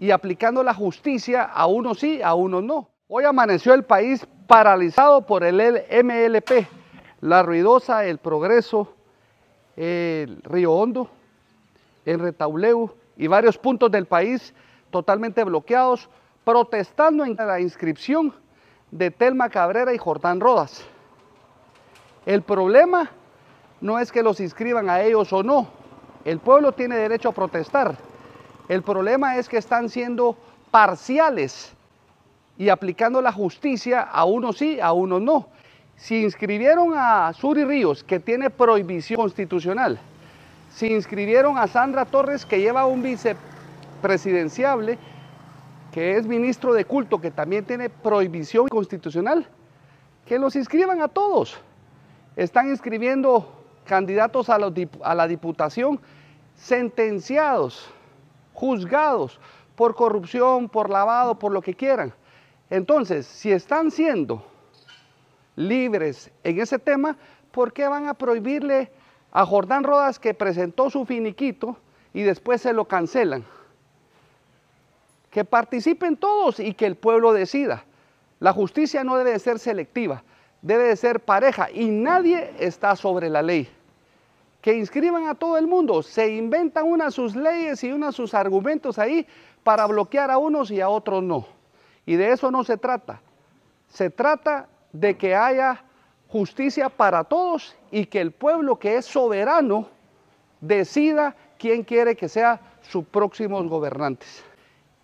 y aplicando la justicia a uno sí, a uno no. Hoy amaneció el país paralizado por el MLP, La Ruidosa, El Progreso, el Río Hondo, el Retauleu y varios puntos del país totalmente bloqueados, protestando en la inscripción de Telma Cabrera y Jordán Rodas. El problema no es que los inscriban a ellos o no, el pueblo tiene derecho a protestar. El problema es que están siendo parciales y aplicando la justicia a unos sí, a unos no. Si inscribieron a Suri Ríos, que tiene prohibición constitucional, si inscribieron a Sandra Torres, que lleva un vicepresidenciable, que es ministro de culto, que también tiene prohibición constitucional, que los inscriban a todos. Están inscribiendo candidatos a, a la diputación sentenciados juzgados por corrupción, por lavado, por lo que quieran. Entonces, si están siendo libres en ese tema, ¿por qué van a prohibirle a Jordán Rodas que presentó su finiquito y después se lo cancelan? Que participen todos y que el pueblo decida. La justicia no debe ser selectiva, debe de ser pareja y nadie está sobre la ley que inscriban a todo el mundo. Se inventan unas sus leyes y unas sus argumentos ahí para bloquear a unos y a otros no. Y de eso no se trata. Se trata de que haya justicia para todos y que el pueblo que es soberano decida quién quiere que sea sus próximos gobernantes.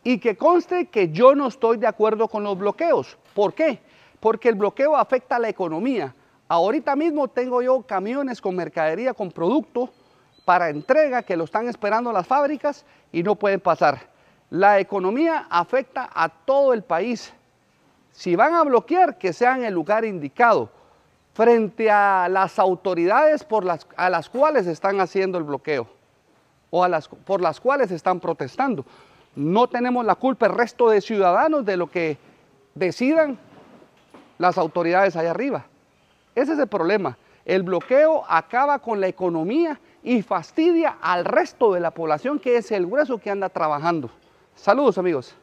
Y que conste que yo no estoy de acuerdo con los bloqueos. ¿Por qué? Porque el bloqueo afecta a la economía, Ahorita mismo tengo yo camiones con mercadería, con producto para entrega que lo están esperando las fábricas y no pueden pasar. La economía afecta a todo el país. Si van a bloquear, que sean en el lugar indicado, frente a las autoridades a las cuales están haciendo el bloqueo o por las cuales están protestando. No tenemos la culpa el resto de ciudadanos de lo que decidan las autoridades allá arriba. Ese es el problema. El bloqueo acaba con la economía y fastidia al resto de la población, que es el grueso que anda trabajando. Saludos amigos.